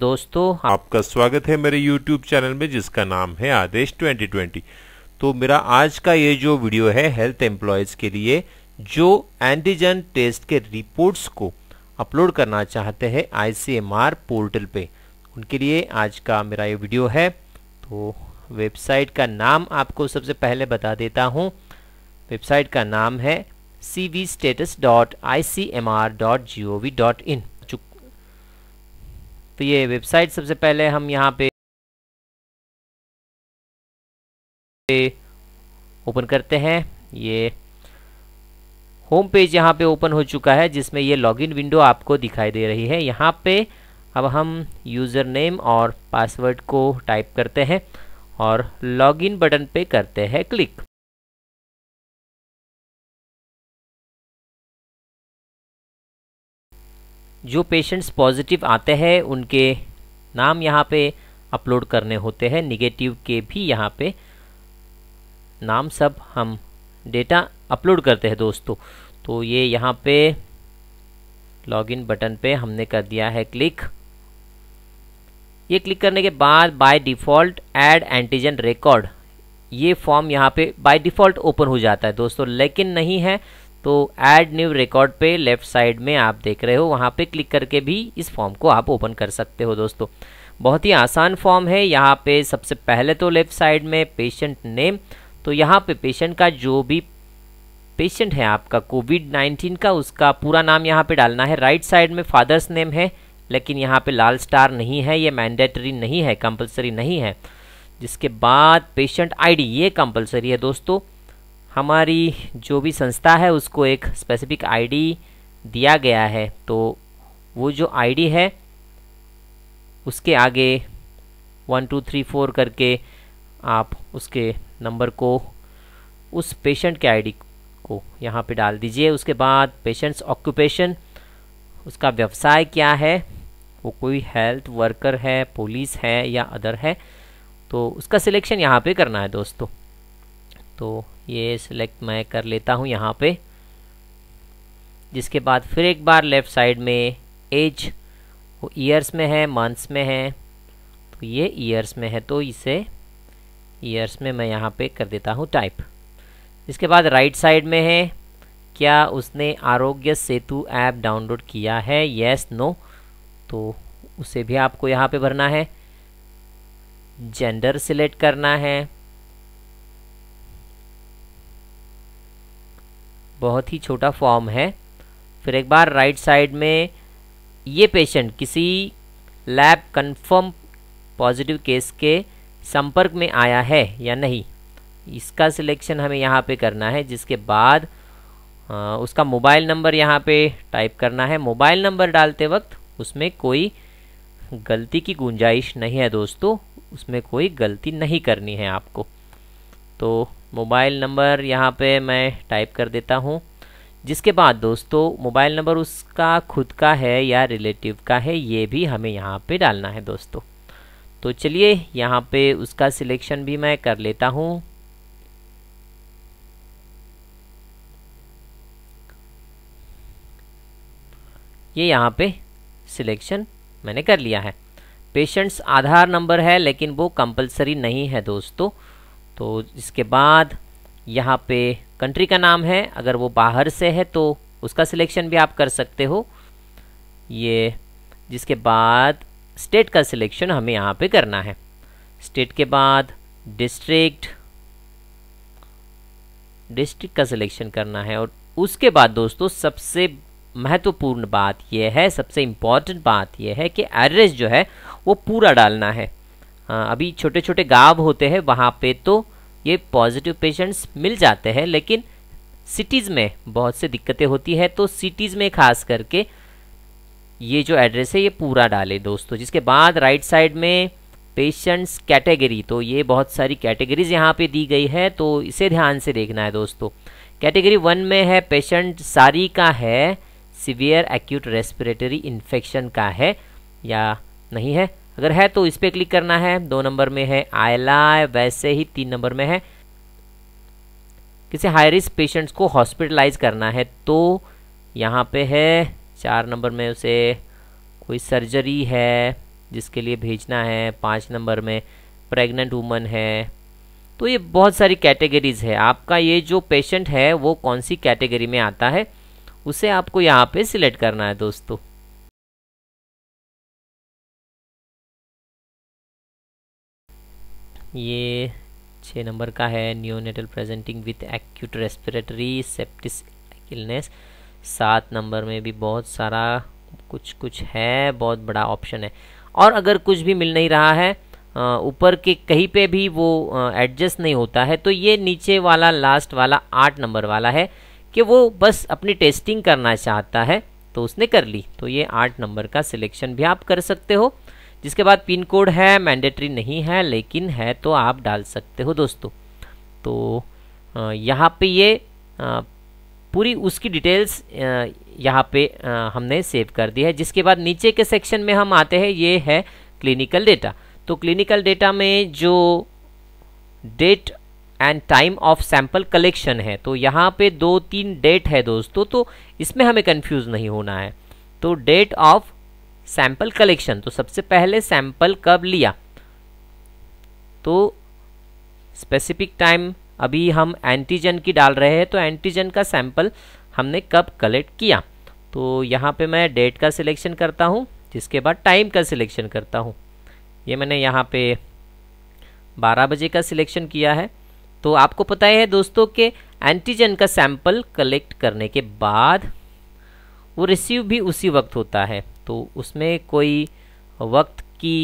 दोस्तों आपका स्वागत है मेरे YouTube चैनल में जिसका नाम है आदेश 2020 तो मेरा आज का ये जो वीडियो है हेल्थ एम्प्लॉयज के लिए जो एंटीजन टेस्ट के रिपोर्ट्स को अपलोड करना चाहते हैं आईसीएमआर पोर्टल पे उनके लिए आज का मेरा ये वीडियो है तो वेबसाइट का नाम आपको सबसे पहले बता देता हूँ वेबसाइट का नाम है C C V V status dot dot dot I M R G O in तो ये वेबसाइट सबसे पहले हम यहाँ पे ओपन करते हैं ये होम पेज यहाँ पे ओपन हो चुका है जिसमें ये लॉगिन विंडो आपको दिखाई दे रही है यहाँ पे अब हम यूज़र नेम और पासवर्ड को टाइप करते हैं और लॉगिन बटन पे करते हैं क्लिक जो पेशेंट्स पॉजिटिव आते हैं उनके नाम यहाँ पे अपलोड करने होते हैं निगेटिव के भी यहाँ पे नाम सब हम डेटा अपलोड करते हैं दोस्तों तो ये यहाँ पे लॉगिन बटन पे हमने कर दिया है क्लिक ये क्लिक करने के बाद by default add antigen record ये फॉर्म यहाँ पे बाय डिफ़ॉल्ट ओपन हो जाता है दोस्तों लेकिन नहीं है तो ऐड न्यू रिकॉर्ड पे लेफ्ट साइड में आप देख रहे हो वहाँ पे क्लिक करके भी इस फॉर्म को आप ओपन कर सकते हो दोस्तों बहुत ही आसान फॉर्म है यहाँ पे सबसे पहले तो लेफ्ट साइड में पेशेंट नेम तो यहाँ पे पेशेंट का जो भी पेशेंट है आपका कोविड नाइन्टीन का उसका पूरा नाम यहाँ पे डालना है राइट साइड में फादर्स नेम है लेकिन यहाँ पे लाल स्टार नहीं है ये मैंडेटरी नहीं है कंपलसरी नहीं है जिसके बाद पेशेंट आईडी ये कंपलसरी है दोस्तों हमारी जो भी संस्था है उसको एक स्पेसिफिक आईडी दिया गया है तो वो जो आईडी है उसके आगे वन टू थ्री फोर करके आप उसके नंबर को उस पेशेंट के आईडी को यहाँ पे डाल दीजिए उसके बाद पेशेंट्स ऑक्यूपेशन उसका व्यवसाय क्या है वो कोई हेल्थ वर्कर है पुलिस है या अदर है तो उसका सिलेक्शन यहाँ पे करना है दोस्तों तो ये सिलेक्ट मैं कर लेता हूँ यहाँ पे जिसके बाद फिर एक बार लेफ़्ट साइड में एज वो ईयर्स में है मंथ्स में है तो ये ईयर्स में है तो इसे ईयर्स में मैं यहाँ पे कर देता हूँ टाइप इसके बाद राइट साइड में है क्या उसने आरोग्य सेतु ऐप डाउनलोड किया है यस नो तो उसे भी आपको यहाँ पे भरना है जेंडर सिलेक्ट करना है बहुत ही छोटा फॉर्म है फिर एक बार राइट साइड में ये पेशेंट किसी लैब कंफर्म पॉजिटिव केस के संपर्क में आया है या नहीं इसका सिलेक्शन हमें यहाँ पे करना है जिसके बाद आ, उसका मोबाइल नंबर यहाँ पे टाइप करना है मोबाइल नंबर डालते वक्त उसमें कोई गलती की गुंजाइश नहीं है दोस्तों उसमें कोई गलती नहीं करनी है आपको तो मोबाइल नंबर यहाँ पे मैं टाइप कर देता हूँ जिसके बाद दोस्तों मोबाइल नंबर उसका खुद का है या रिलेटिव का है ये भी हमें यहाँ पे डालना है दोस्तों तो चलिए यहाँ पे उसका सिलेक्शन भी मैं कर लेता हूँ ये यहाँ पे सिलेक्शन मैंने कर लिया है पेशेंट्स आधार नंबर है लेकिन वो कंपलसरी नहीं है दोस्तों तो इसके बाद यहाँ पे कंट्री का नाम है अगर वो बाहर से है तो उसका सिलेक्शन भी आप कर सकते हो ये जिसके बाद स्टेट का सिलेक्शन हमें यहाँ पे करना है स्टेट के बाद डिस्ट्रिक्ट डिस्ट्रिक्ट का सिलेक्शन करना है और उसके बाद दोस्तों सबसे महत्वपूर्ण बात यह है सबसे इम्पॉर्टेंट बात यह है कि एड्रेस जो है वो पूरा डालना है हाँ, अभी छोटे छोटे गाँव होते हैं वहाँ पे तो ये पॉजिटिव पेशेंट्स मिल जाते हैं लेकिन सिटीज़ में बहुत से दिक्कतें होती हैं तो सिटीज़ में खास करके ये जो एड्रेस है ये पूरा डालें दोस्तों तो जिसके बाद राइट साइड में पेशेंट्स कैटेगरी तो ये बहुत सारी कैटेगरीज यहाँ पे दी गई है तो इसे ध्यान से देखना है दोस्तों कैटेगरी वन में है पेशेंट सारी का है सीवियर एक्यूट रेस्पिरेटरी इन्फेक्शन का है या नहीं है अगर है तो इस पर क्लिक करना है दो नंबर में है आई वैसे ही तीन नंबर में है किसी हाई रिस्क पेशेंट्स को हॉस्पिटलाइज करना है तो यहाँ पे है चार नंबर में उसे कोई सर्जरी है जिसके लिए भेजना है पाँच नंबर में प्रेग्नेंट वूमन है तो ये बहुत सारी कैटेगरीज है आपका ये जो पेशेंट है वो कौन सी कैटेगरी में आता है उसे आपको यहाँ पे सिलेक्ट करना है दोस्तों ये छः नंबर का है neonatal presenting with acute respiratory sepsis illness सात नंबर में भी बहुत सारा कुछ कुछ है बहुत बड़ा ऑप्शन है और अगर कुछ भी मिल नहीं रहा है ऊपर के कहीं पे भी वो एडजस्ट नहीं होता है तो ये नीचे वाला लास्ट वाला आठ नंबर वाला है कि वो बस अपनी टेस्टिंग करना चाहता है तो उसने कर ली तो ये आठ नंबर का सिलेक्शन भी आप कर सकते हो जिसके बाद पिन कोड है मैंडेटरी नहीं है लेकिन है तो आप डाल सकते हो दोस्तों तो यहाँ पे ये पूरी उसकी डिटेल्स यहाँ पे हमने सेव कर दी है जिसके बाद नीचे के सेक्शन में हम आते हैं ये है क्लिनिकल डेटा तो क्लिनिकल डेटा में जो date and time of sample collection है तो यहाँ पे दो तीन डेट है दोस्तों तो इसमें हमें कंफ्यूज नहीं होना है तो डेट ऑफ सैंपल कलेक्शन तो सबसे पहले सैंपल कब लिया तो स्पेसिफिक टाइम अभी हम एंटीजन की डाल रहे हैं तो एंटीजन का सैंपल हमने कब कलेक्ट किया तो यहाँ पे मैं डेट का सिलेक्शन करता हूँ जिसके बाद टाइम का सिलेक्शन करता हूँ ये मैंने यहाँ पे 12 बजे का सिलेक्शन किया है तो आपको पता है दोस्तों के एंटीजन का सैंपल कलेक्ट करने के बाद वो रिसीव भी उसी वक्त होता है तो उसमें कोई वक्त की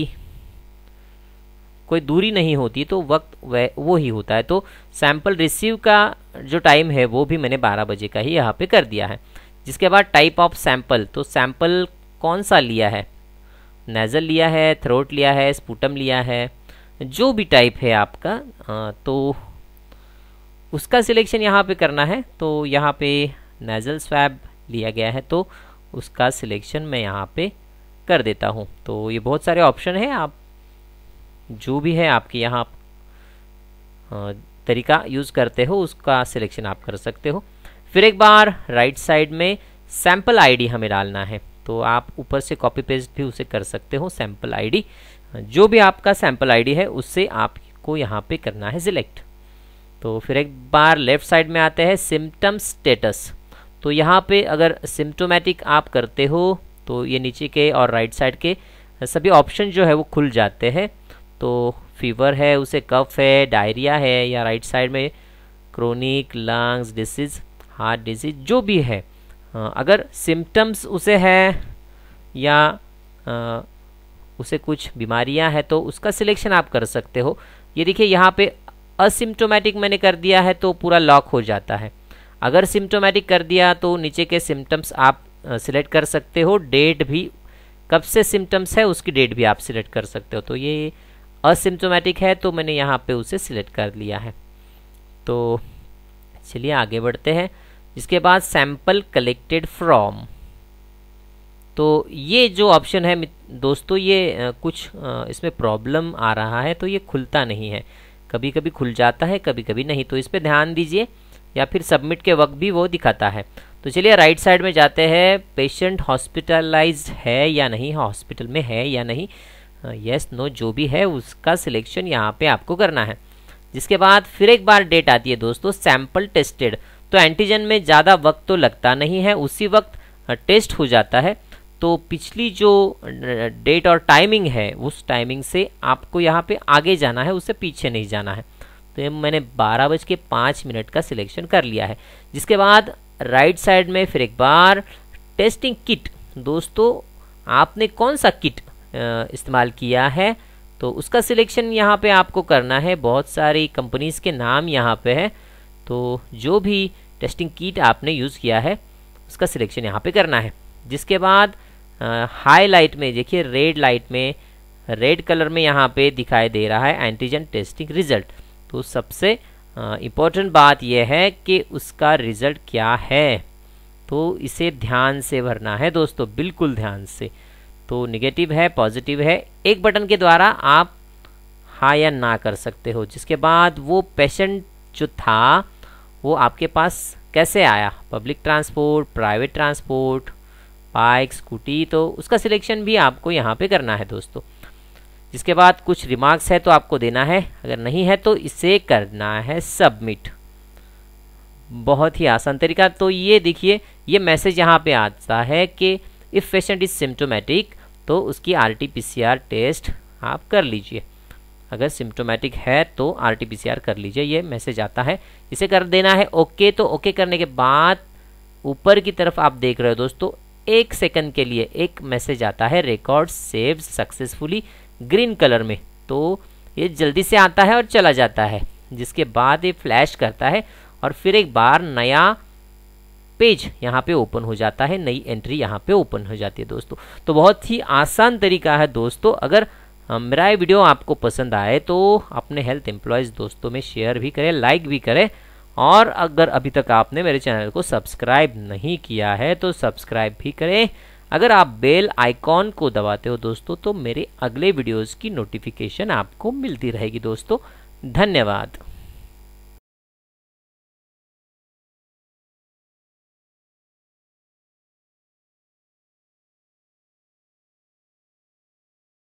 कोई दूरी नहीं होती तो वक्त वह वो ही होता है तो सैम्पल रिसीव का जो टाइम है वो भी मैंने 12 बजे का ही यहाँ पे कर दिया है जिसके बाद टाइप ऑफ सैम्पल तो सैम्पल कौन सा लिया है नेज़ल लिया है थ्रोट लिया है स्पूटम लिया है जो भी टाइप है आपका आ, तो उसका सिलेक्शन यहाँ पे करना है तो यहाँ पे नेज़ल स्वैब लिया गया है तो उसका सिलेक्शन मैं यहाँ पे कर देता हूँ तो ये बहुत सारे ऑप्शन हैं आप जो भी है आपके यहाँ तरीका यूज़ करते हो उसका सिलेक्शन आप कर सकते हो फिर एक बार राइट साइड में सैम्पल आईडी हमें डालना है तो आप ऊपर से कॉपी पेस्ट भी उसे कर सकते हो सैम्पल आईडी जो भी आपका सैम्पल आईडी है उससे आपको यहाँ पे करना है सिलेक्ट तो फिर एक बार लेफ्ट साइड में आते हैं सिम्टम स्टेटस तो यहाँ पे अगर सिम्टोमेटिक आप करते हो तो ये नीचे के और राइट साइड के सभी ऑप्शन जो है वो खुल जाते हैं तो फीवर है उसे कफ है डायरिया है या राइट साइड में chronic lungs disease heart disease जो भी है अगर सिम्टम्स उसे है या उसे कुछ बीमारियां हैं तो उसका सिलेक्शन आप कर सकते हो ये देखिए यहाँ पे असिम्टोमेटिक मैंने कर दिया है तो पूरा लॉक हो जाता है अगर सिम्टोमेटिक कर दिया तो नीचे के सिम्टम्स आप सिलेक्ट कर सकते हो डेट भी कब से सिम्टम्स है उसकी डेट भी आप सिलेक्ट कर सकते हो तो ये असिम्टोमेटिक है तो मैंने यहाँ पे उसे सिलेक्ट कर लिया है तो चलिए आगे बढ़ते हैं इसके बाद सैम्पल कलेक्टेड फ्रॉम तो ये जो ऑप्शन है दोस्तों ये कुछ इसमें प्रॉब्लम आ रहा है तो ये खुलता नहीं है कभी कभी खुल जाता है कभी कभी नहीं तो इस पर ध्यान दीजिए या फिर सबमिट के वक्त भी वो दिखाता है तो चलिए राइट साइड में जाते हैं पेशेंट हॉस्पिटलाइज है या नहीं हॉस्पिटल में है या नहीं यस हाँ, नो जो भी है उसका सिलेक्शन यहाँ पे आपको करना है जिसके बाद फिर एक बार डेट आती है दोस्तों सैंपल टेस्टेड तो एंटीजन में ज़्यादा वक्त तो लगता नहीं है उसी वक्त टेस्ट हाँ, हो जाता है तो पिछली जो डेट और टाइमिंग है उस टाइमिंग से आपको यहाँ पे आगे जाना है उससे पीछे नहीं जाना है तो ये मैंने बारह बज के पाँच मिनट का सिलेक्शन कर लिया है जिसके बाद राइट साइड में फिर एक बार टेस्टिंग किट दोस्तों आपने कौन सा किट इस्तेमाल किया है तो उसका सिलेक्शन यहाँ पे आपको करना है बहुत सारी कंपनीज़ के नाम यहाँ पे है तो जो भी टेस्टिंग किट आपने यूज़ किया है उसका सिलेक्शन यहाँ पे करना है जिसके बाद हाई लाइट में देखिए रेड लाइट में रेड कलर में यहाँ पे दिखाई दे रहा है एंटीजन टेस्टिंग रिजल्ट तो सबसे इम्पोर्टेंट बात यह है कि उसका रिज़ल्ट क्या है तो इसे ध्यान से भरना है दोस्तों बिल्कुल ध्यान से तो निगेटिव है पॉजिटिव है एक बटन के द्वारा आप हाँ या ना कर सकते हो जिसके बाद वो पेशेंट जो था वो आपके पास कैसे आया public transport private transport bike Scooty तो उसका सिलेक्शन भी आपको यहाँ पे करना है दोस्तों जिसके बाद कुछ रिमार्क्स है तो आपको देना है अगर नहीं है तो इसे करना है सबमिट बहुत ही आसान तरीका तो ये देखिए ये मैसेज यहाँ पे आता है कि इफ़ पेशेंट इज़ सिम्टोमेटिक तो उसकी आर टेस्ट आप कर लीजिए अगर सिम्टोमेटिक है तो आर कर लीजिए ये मैसेज आता है इसे कर देना है ओके तो ओके करने के बाद ऊपर की तरफ आप देख रहे हो दोस्तों एक सेकंड के लिए एक मैसेज आता है record save successfully green colour में तो ये जल्दी से आता है और चला जाता है जिसके बाद ये फ्लैश करता है और फिर एक बार नया पेज यहाँ पे ओपन हो जाता है नई एंट्री यहाँ पे ओपन हो जाती है दोस्तों तो बहुत ही आसान तरीका है दोस्तों अगर मेरा ये वीडियो आपको पसंद आए तो अपने हेल्थ एम्प्लॉयज़ दोस्तों में शेयर भी करें लाइक भी करें और अगर अभी तक आपने मेरे चैनल को सब्सक्राइब नहीं किया है तो सब्सक्राइब भी करें अगर आप बेल आइकॉन को दबाते हो दोस्तों तो मेरे अगले वीडियोज़ की नोटिफिकेशन आपको मिलती रहेगी दोस्तों धन्यवाद